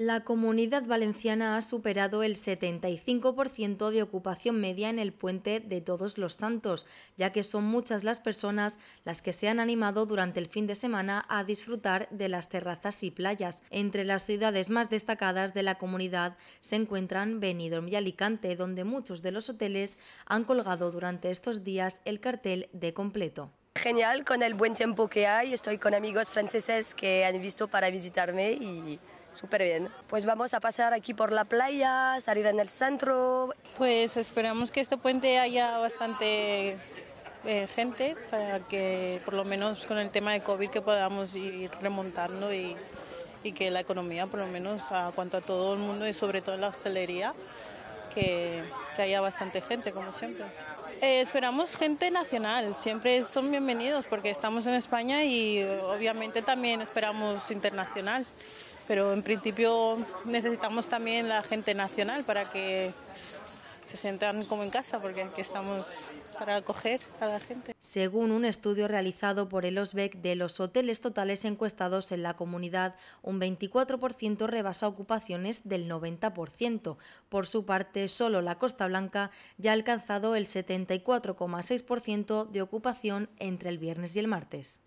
La comunidad valenciana ha superado el 75% de ocupación media en el puente de Todos los Santos, ya que son muchas las personas las que se han animado durante el fin de semana a disfrutar de las terrazas y playas. Entre las ciudades más destacadas de la comunidad se encuentran Benidorm y Alicante, donde muchos de los hoteles han colgado durante estos días el cartel de completo genial con el buen tiempo que hay. Estoy con amigos franceses que han visto para visitarme y súper bien. Pues vamos a pasar aquí por la playa, salir en el centro. Pues esperamos que este puente haya bastante eh, gente para que por lo menos con el tema de COVID que podamos ir remontando y, que la economía por lo menos a cuanto a todo el mundo y sobre todo la hostelería que, haya bastante gente como siempre. Eh, esperamos gente nacional, siempre son bienvenidos porque estamos en España y obviamente también esperamos internacional pero en principio necesitamos también la gente nacional para que se sientan como en casa, porque aquí estamos para acoger a la gente. Según un estudio realizado por el OSBEC de los hoteles totales encuestados en la comunidad, un 24% rebasa ocupaciones del 90%. Por su parte, solo la Costa Blanca ya ha alcanzado el 74,6% de ocupación entre el viernes y el martes.